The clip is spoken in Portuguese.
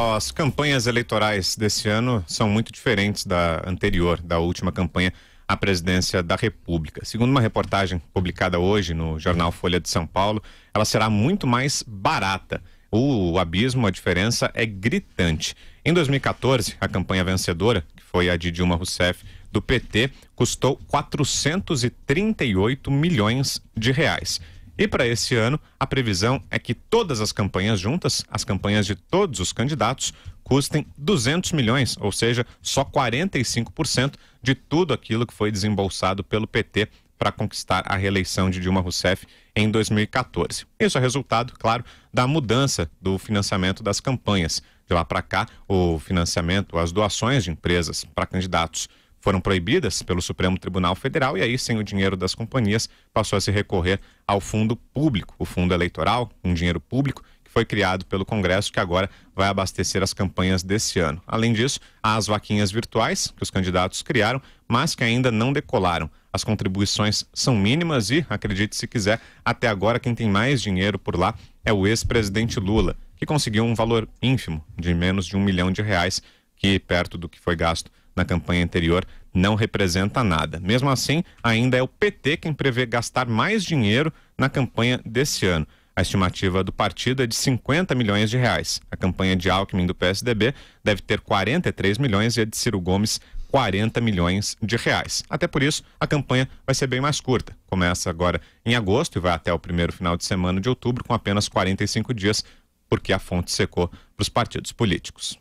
as campanhas eleitorais desse ano são muito diferentes da anterior, da última campanha à presidência da República. Segundo uma reportagem publicada hoje no jornal Folha de São Paulo, ela será muito mais barata. O abismo, a diferença é gritante. Em 2014, a campanha vencedora, que foi a de Dilma Rousseff do PT, custou 438 milhões de reais. E para esse ano, a previsão é que todas as campanhas juntas, as campanhas de todos os candidatos, custem 200 milhões, ou seja, só 45% de tudo aquilo que foi desembolsado pelo PT para conquistar a reeleição de Dilma Rousseff em 2014. Isso é resultado, claro, da mudança do financiamento das campanhas. De lá para cá, o financiamento, as doações de empresas para candidatos foram proibidas pelo Supremo Tribunal Federal e aí, sem o dinheiro das companhias, passou a se recorrer ao fundo público, o fundo eleitoral, um dinheiro público que foi criado pelo Congresso que agora vai abastecer as campanhas desse ano. Além disso, há as vaquinhas virtuais que os candidatos criaram, mas que ainda não decolaram. As contribuições são mínimas e, acredite se quiser, até agora quem tem mais dinheiro por lá é o ex-presidente Lula, que conseguiu um valor ínfimo de menos de um milhão de reais, que perto do que foi gasto na campanha anterior não representa nada. Mesmo assim, ainda é o PT quem prevê gastar mais dinheiro na campanha desse ano. A estimativa do partido é de 50 milhões de reais. A campanha de Alckmin do PSDB deve ter 43 milhões e a de Ciro Gomes 40 milhões de reais. Até por isso, a campanha vai ser bem mais curta. Começa agora em agosto e vai até o primeiro final de semana de outubro, com apenas 45 dias, porque a fonte secou para os partidos políticos.